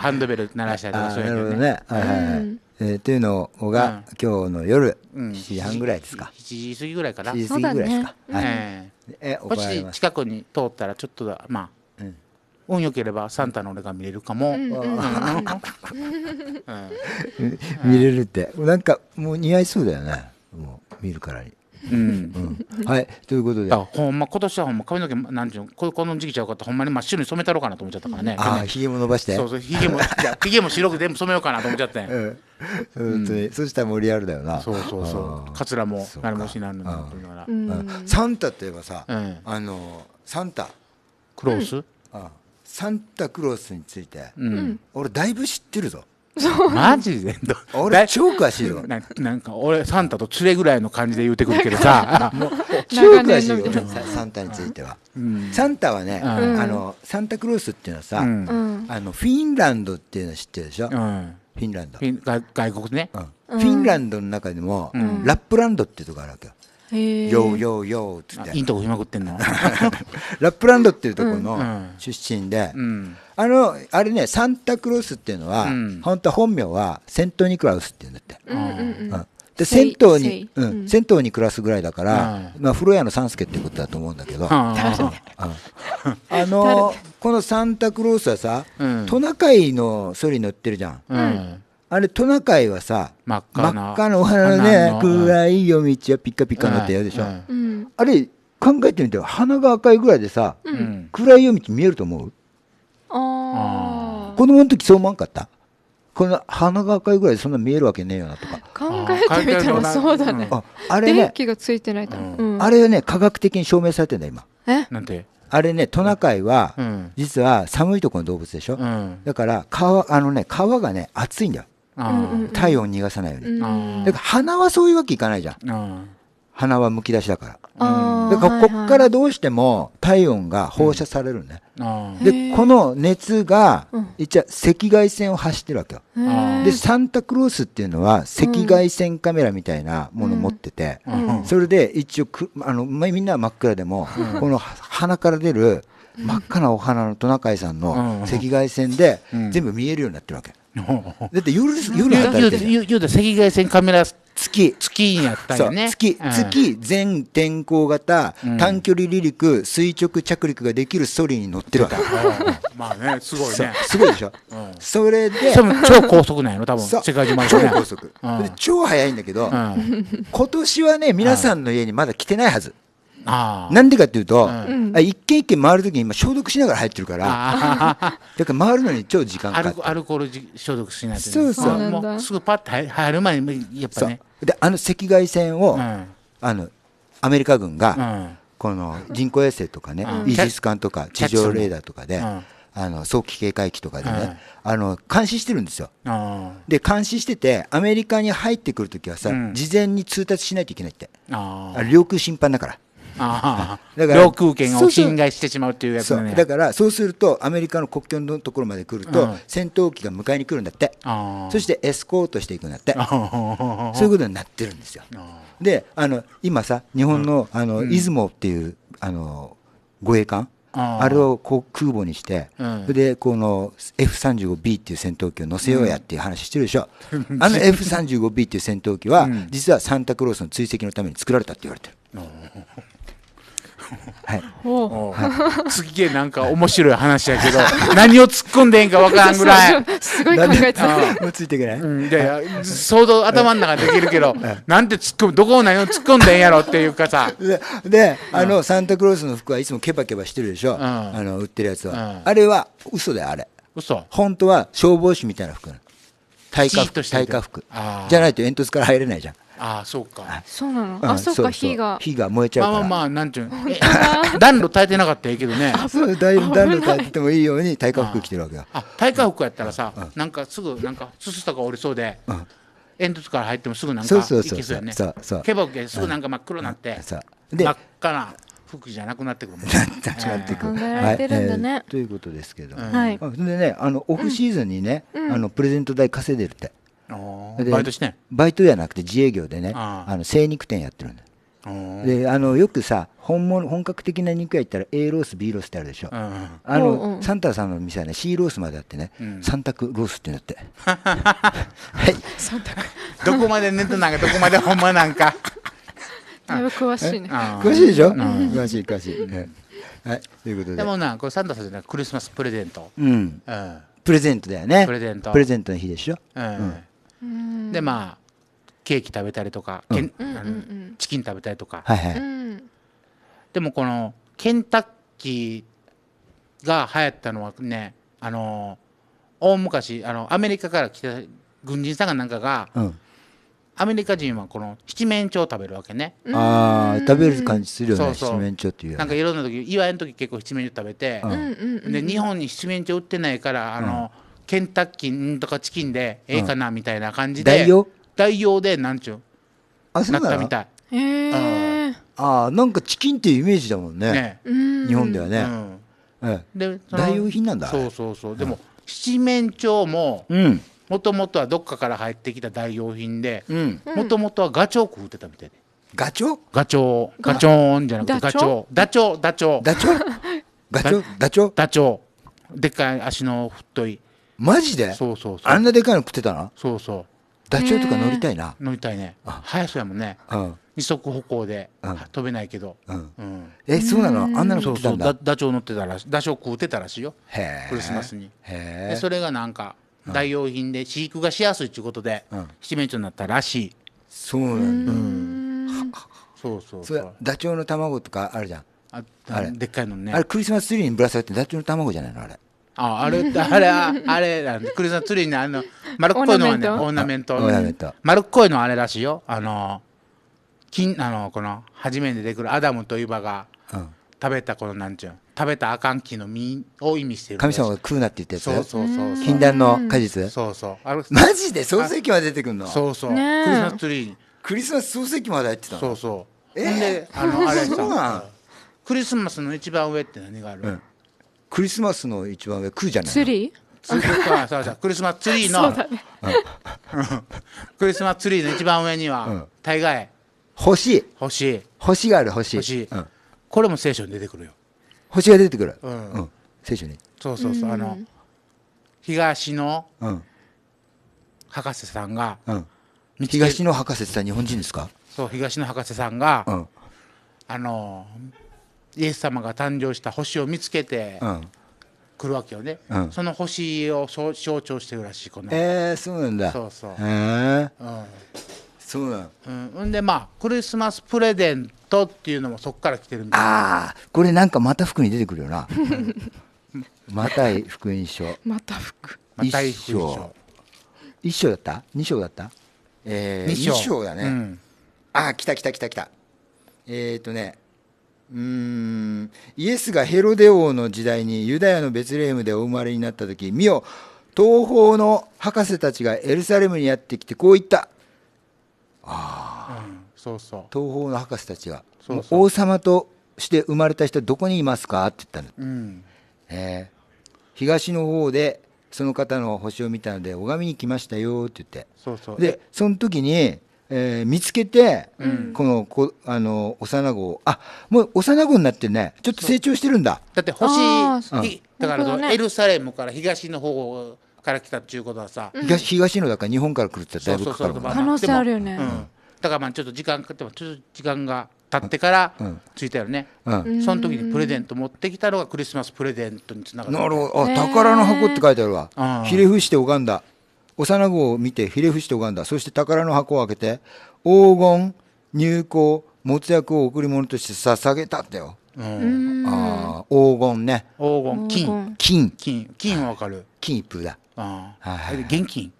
ハンドベル鳴らしたりとかそういうねはいはいはいえー、というのが、うん、今日の夜、う7時半ぐらいですか7時過ぎぐらいかな7時過ぎぐらいですか、ね、はい、えー、えもし近くに通ったらちょっとだまあ、うん、運よければサンタの俺が見れるかも、ううん ん、見れるってなんかもう似合いそうだよねもう見るからにうん、はいということでほんま今年はほんま髪の毛なんてゅうこの時期ちゃうかっほんまに真っ白に染めたろうかなと思っちゃったからね、ああひげも伸ばしてそうそうひげもも白く全部染めようかなと思っちゃって、うん本当に、そしたらもうリアルだよなそうそうそうかつらも何もしなんなサンタといえばさ、うん、あのサンタクロース、あ。サンタクロースについて、俺だいぶ知ってるぞマジで俺超詳しいよなんか俺サンタと連れぐらいの感じで言うてくるけどさ 超詳しいよサンタについては、うん、サンタはね、うん、あのサンタクロースっていうのはさ、うん、あのフィンランドっていうの知ってるでしょ、うん、フィンランド外国ね、フィンランドの中でも、ラップランドっていうとこあるわけよヨーヨーヨーっっていいとこまくってんの ラップランドっていうところの出身で、うん、あのあれねサンタクロースっていうのは、うん、本当は本名はセントニクラウスっていうんだって、うんうんうん銭湯に、うん、銭湯に暮らすぐらいだから、まあ風呂屋の三助ってことだと思うんだけど、あのこのサンタクロースはさ、トナカイのソリ乗ってるじゃん、あれトナカイはさ真っ赤なお花のね暗い夜道はピッカピカなってやるでしょ、うん、あれ考えてみて鼻が赤いぐらいでさ、うん、暗い夜道見えると思うあ子供の時そう思わんかったこの鼻が赤いぐらいでそんな見えるわけねえよなとか考えてみたらそうだね、ああれね電気がついてないから、うん、あれはね科学的に証明されてんだ今えなんてあれねトナカイは、実は寒いところの動物でしょ、うん、だから皮あのね皮がね暑いんだよ体温逃がさないように、だから鼻はそういうわけいかないじゃん、鼻はむき出しだから、だからここからどうしても体温が放射されるね、でこの熱が一応赤外線を走ってるわけよ、でサンタクロースっていうのは赤外線カメラみたいなもの持ってて、それで一応あのみんなは真っ暗でも、この鼻から出る真っ赤なお花のトナカイさんの赤外線で全部見えるようになってるわけ。だって夜夜たいてる。夜赤外線カメラ月月やったよね。月、月全天候型、短距離離陸垂直着陸ができるソリに乗ってるわけ。まあねすごいね。すごいでしょ。うん、それで超高速なんやろ多分世界中まで、超高速。超速いんだけど、今年はね皆さんの家にまだ来てないはず。なんでかっていうと、一軒一軒回るときに今消毒しながら入ってるから、だから回るのに超時間かかる。アルコール消毒しないと、ね。そうそう。もうすぐパッと入る前にやっぱね。であの赤外線を、あのアメリカ軍が、この人工衛星とかね、イージス艦とか地上レーダーとかで。あの早期警戒機とかでね、あの監視してるんですよ。で監視しててアメリカに入ってくるときはさ、事前に通達しないといけないって領空侵犯だから。だから領空権を侵害してしまうというやつねだからそうするとアメリカの国境のところまで来ると、戦闘機が迎えに来るんだってそしてエスコートしていくんだってそういうことになってるんですよであの今さ日本の,、あの出雲っていうあの護衛艦あれをこう空母にして、うん、でこの F35B っていう戦闘機を乗せようやっていう話してるでしょ、うん、あの F35B っていう戦闘機は、実はサンタクロースの追跡のために作られたって言われてる。はい。おはい、すげえなんか面白い話やけど 何を突っ込んでええんか分からんぐらいすごい考えて ついてい相当頭の中できるけどなんて突っ込むどこを何を突っ込んでええんやろっていうかさであの、うん、サンタクロースの服はいつもケバケバしてるでしょ、うん、あの売ってるやつは、あれは嘘だよあれ嘘本当は消防士みたいな服なの耐火服じゃないと煙突から入れないじゃんああそうかそうなの、あそうか火が火が燃えちゃうまあまあなんていう暖炉耐えてなかったらいいけどね そう暖炉耐えてもいいように体感服着てるわけだあ体感服やったらさ、うなんかすぐなんかすすとか折れそうで、煙突から入ってもすぐなんか息吸うよねそうそうケバケすぐなんか真っ黒になって、で真っ赤な服じゃなくなってくるもん。なってくる。はい。ということですけど。はい。でね、あのオフシーズンにね、あのプレゼント代稼いでるって。バイトしてバイトじゃなくて自営業でねあの精肉店やってるんだであのよくさ本物本格的な肉屋行ったら A ロース B ロースってあるでしょ、うん、あの、うんうん、サンタさんの店はね C ロースまであってね、サンタクロースってなって はいサ3択どこまでネタなんかどこまで本物なんか 詳しいね詳しいでしょ、うん、詳しい詳しい、ね、はいということででもなこれサンタさんじゃなくクリスマスプレゼントうん、うん、プレゼントだよねプレゼントプレゼントの日でしょううんでまあケーキ食べたりとか、うん、チキン食べたりとか、はいはい、でもこのケンタッキーが流行ったのはねあの大昔あのアメリカから来た軍人さんかなんかが、うん、アメリカ人はこの七面鳥食べるわけねああ食べる感じするよね七面鳥っていう、なんかいろんな時祝いの時結構七面鳥食べて、うん、で日本に七面鳥売ってないからあの、ケンタッキーとかチキンでええかなみたいな感じで、代用代用でなんちゅうあそうなったみたいへえああなんかチキンっていうイメージだもんね日本ではね、うんで代用品なんだそうそうそうでも、七面鳥ももともとはどっかから入ってきた代用品でもともとはガチョウ食うてたみたいでガチョウガチョウガチョンじゃなくてガチョウダチョウダチョウダチョウ ダチョウダチョウでっかい足の太いマジでそうそうそうあんなでかいの食ってたなそうそうダチョウとか乗りたいな乗りたいね速そうやもんね、うん、二足歩行で、うん、飛べないけど、うんうん、えそうなのあんなのそうそうダダチョウ乗ってたらしダチョウ食うてたらしいよクリスマスにでそれがなんか代用品で飼育がしやすいっちうことで、うん、七面鳥になったらしいそうなんだ、うん、そうそうそうダチョウの卵とかあるじゃんああれでっかいのねあれクリスマスツリーにぶら下がってダチョウの卵じゃないのあれああれあれあれなんクリスマスツリーにあの丸っこいのはねオーナメント丸っこいのあれらしいよあの金あのこの初めに出てくるアダムとイバが食べたこのなんちゅう食べたあかん木の実を意味してる神様が食うなって言ってやつそうそうそう禁断の果実そうそうあれマジで創世記まで出てくるのそうそう、クリスマスツリークリスマス創世記まで入ってたそうそうえー、であのあれそうなんクリスマスの一番上って何がある、クリスマスの一番上来るじゃないツリーそうそうそうクリスマスツリーの、クリスマスツリーの一番上には、大概星星星がある星星、これも聖書に出てくるよ星が出てくる、うん、聖書にそうそうそう、あの東の博士さんが、東の博士さん日本人ですかそう東の博士さんが、あのイエス様が誕生した星を見つけて、来るわけよね、うん、その星を象徴してるらしいこのえー、そうなんだそうそうへえー、うんそうなん、うん、でまあクリスマスプレゼントっていうのもそこから来てるみたいなあこれなんかまた服に出てくるよな また福音書また福また一章一章だった二章だったえー、二章だね、うん、ああ来た来た来た来たえっ、ー、とねうんイエスがヘロデ王の時代にユダヤのベツレヘムでお生まれになった時見よ東方の博士たちがエルサレムにやってきてこう言ったああ、うん、そうそう東方の博士たちは王様として生まれた人どこにいますかって言ったんうんえー、東の方でその方の星を見たので拝みに来ましたよって言ってそでその時にえー、見つけて、うん、このこあの幼子あもう幼子になってねちょっと成長してるんだだって星、だから、ね、エルサレムから東の方から来たっていうことはさ、うん、東のだから日本から来るってだいぶかかる可能性あるよね、うん、だからまあちょっと時間かかってもちょっと時間が経ってから着いたよね、うん、その時にプレゼント持ってきたのがクリスマスプレゼントにつながるなるほどあ宝の箱って書いてあるわひれ伏して拝んだ幼子を見てひれ伏して拝んだ。そして宝の箱を開けて、黄金、入香、没薬を贈り物として捧げたんだよ。うん、あ黄金ね。黄金、金。金。金。金わかる。金一風だ。ああ。はい。現金。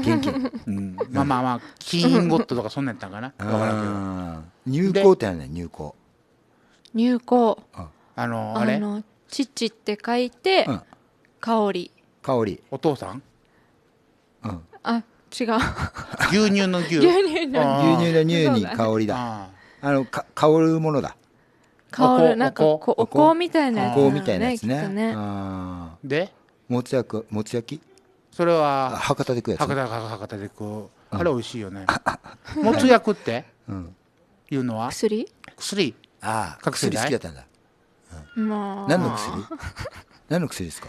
現金。うん。まあまあまあ、金ゴットとかそんなんやったんかな。わん入香ってやね、入香。入香。あの、あれちちって書いて、香り。香り。お父さんあ違う 牛乳の牛牛乳の牛乳の乳に香りだあのか香るものだ香るなんかこお香みたいなお香みたいなやつねでもつ焼くもつ焼きそれは博多で食うやつ、博多博多で食うあれ美味しいよねもつ焼くって、うん、いうのは薬薬ああ薬好きだったんだ、うん、まあ何の薬何の薬ですか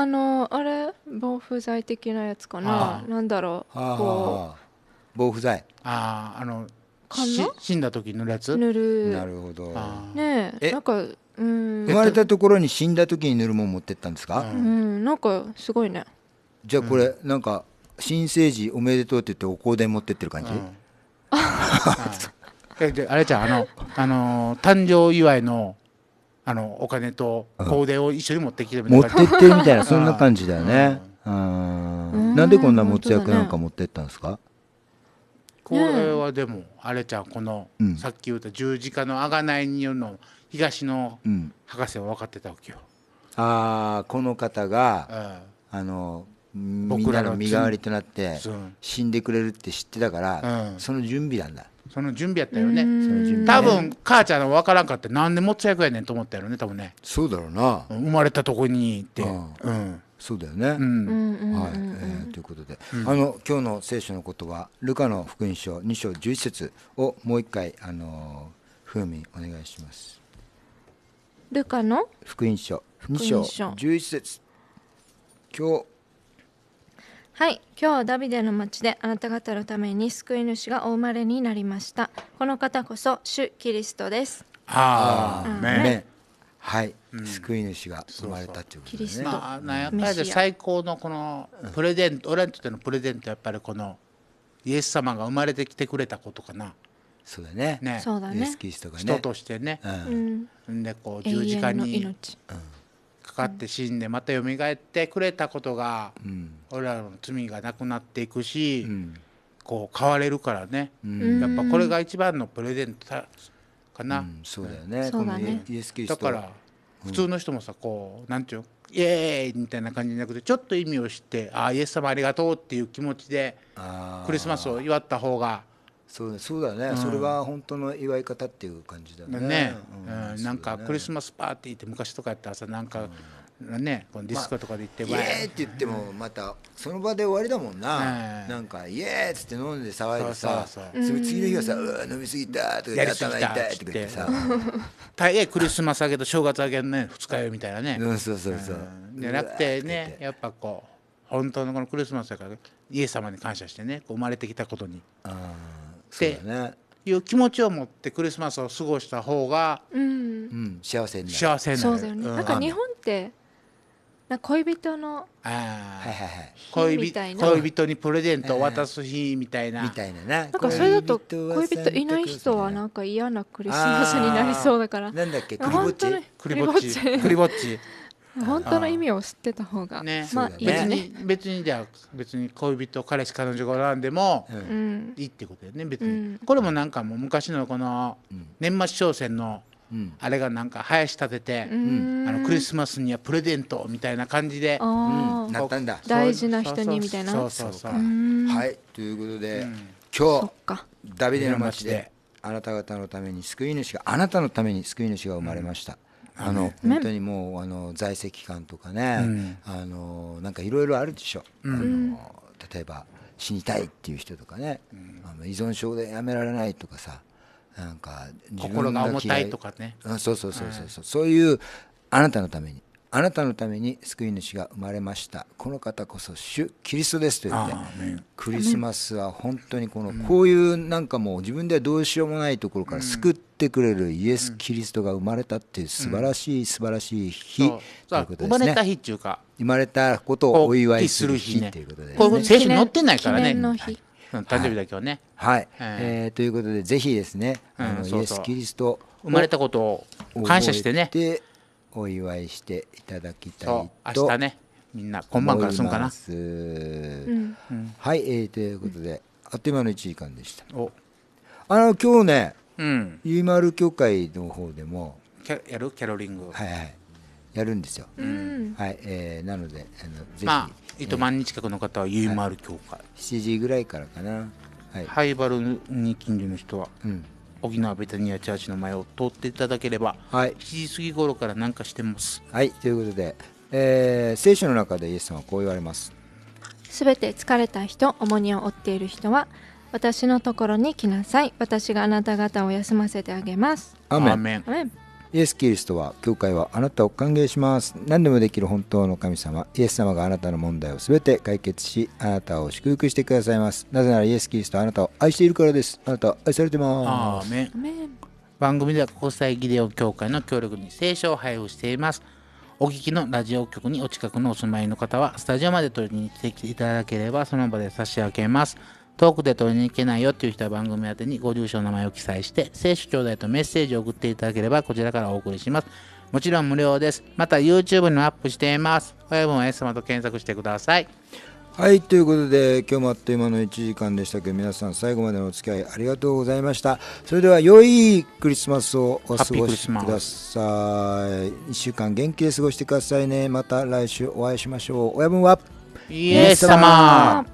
あのあれ防腐剤的なやつかななんだろうこああ防腐剤あああのかなし死んだ時に塗るやつうる。なるほどねえなんかうん生まれたところに死んだ時に塗るもん持ってったんですか、うんなんかすごいねじゃあこれ、なんか新生児おめでとうって言ってお香典持ってってる感じ、うんはい でであれちゃんあの、あの誕生祝いのあのお金と小腕を一緒に持ってきて持ってってみたいなそんな感じだよね、うん、なんでこんなもつ薬なんか持ってったんですか、これはでもあれちゃんこの、さっき言った十字架の贖いによるの東の博士は分かってたわけよ。ああこの方が、あの僕らの身代わりとなって死んでくれるって知ってたから、その準備なんだ。その準備やったよね多分母ちゃんは分からんかってなんでもつ役やねんと思ったよね多分ねそうだろうな生まれたとこにいてうんそうだよね。うん、はい、えー、ということで、うん、あの今日の聖書のことはルカの福音書2章11節をもう一回あの風味お願いします。ルカの福音書2章11節今日はい。今日はダビデの町であなた方のために救い主がお生まれになりました。この方こそ主キリストです。ああ、ね。はい、うん、救い主が生まれたということですね。まあ、やっぱり最高のこのプレゼント、俺にとってのプレゼントやっぱりこのイエス様が生まれてきてくれたことかな。そうだね。ねそうだね。イエスキリストがね。人としてね。うん。でこう十字架に。命、うんかかって死んでまた蘇ってくれたことが、うん、俺らの罪がなくなっていくし、うん、こう変われるからね、うん、やっぱこれが一番のプレゼントかな、そうだよねそうだねイエスだから普通の人もさこうなんていうイエーイみたいな感じじゃなくてちょっと意味を知ってああイエス様ありがとうっていう気持ちでクリスマスを祝った方がそうそうだね、うん、それは本当の祝い方っていう感じだねね、うん、なんかクリスマスパーティーって昔とかやったらさなんか、ね、このディスコとかで行って、まあ、イエーって言ってもまたその場で終わりだもんな、なんかイエーっつって飲んで騒いでさ次の日はさ「うわ飲みすぎた」とか「頭痛い」とか言ってさ大変クリスマスあげと正月あげね二日酔いみたいなね、そうそうそうそうじゃなくてねやっぱこう本当のこのクリスマスだからイエス様に感謝してね生まれてきたことに。あっていう気持ちを持ってクリスマスを過ごした方が、うん、幸せになる。そうだよね。なんか日本ってな恋人のい恋人にプレゼントを渡す日みたいな。みたいななんかそれだと恋人いない人はなんか嫌なクリスマスになりそうだから。なんだっけクリボッチ。クリボッチ。本当の意味を知ってた方がね,、まあ、別にじゃあ別に恋人彼氏彼女がおらんでも、いいってことよね別に、うん、これもなんかもう昔のこの年末商戦の、あれがなんか林立てて、うん、あのクリスマスにはプレゼントみたいな感じで、うん、なったんだ大事な人にみたいなそうそうそうはいということで、今日ダビデの町であなた方のために救い主があなたのために救い主が生まれました、あの本当にもうあの在籍期間とかね、あのなんかいろいろあるでしょ、あの例えば死にたいっていう人とかね、あの依存症でやめられないとかさなんか心が重たいとかねそうそうそうそうそう、そういうあなたのためにあなたのために救い主が生まれましたこの方こそ主キリストですと言ってクリスマスは本当にこのこういうなんかもう自分ではどうしようもないところから救ってくれるイエス・キリストが生まれたっていう素晴らしい素晴らしい日ということですね生まれた日っていうか生まれたことをお祝いする日っていうことで、ね、これ聖書に載ってないからね誕生日だけはねはい、えということでぜひですねあのイエス・キリスト生まれたことを感謝してね。でお祝いしていただきたいと明日ねみんな今晩からすんかな、うん、はい、えー、ということで、うん、あっという間の1時間でしたおあの今日ね、うん、ゆいまる協会の方でもキャやるキャロリングはいはいやるんですよ、うん、はい、えー、なのであのぜひ、まあ、えっと、万日閣の方はゆいまる協会、はい、7時ぐらいからかなはい、ハイバルに近所の人は、うん、沖縄ベタニアチャーチの前を通っていただければ、はい、7時過ぎ頃から何かしてますはいということで、えー、聖書の中でイエスさんはこう言われますすべて疲れた人重荷を負っている人は私のところに来なさい私があなた方を休ませてあげますアメンアメンイエス・キリストは、教会はあなたを歓迎します。何でもできる本当の神様、イエス様があなたの問題をすべて解決し、あなたを祝福してくださいます。なぜならイエス・キリストはあなたを愛しているからです。あなたは愛されてます。番組では国際ギデオ協会の協力に聖書を配布しています。お聞きのラジオ局にお近くのお住まいの方は、スタジオまで取りに来ていただければ、その場で差し上げます。遠くで取りに行けないよっていう人は番組宛てにご住所の名前を記載して、聖書兄弟とメッセージを送っていただければこちらからお送りします。もちろん無料です。また YouTube にもアップしています。親分は S 様と検索してください。はい、ということで、今日もあっという間の1時間でしたけど、皆さん最後までのお付き合いありがとうございました。それでは、良いクリスマスをお過ごしください。1週間元気で過ごしてくださいね。また来週お会いしましょう。親分はイエス様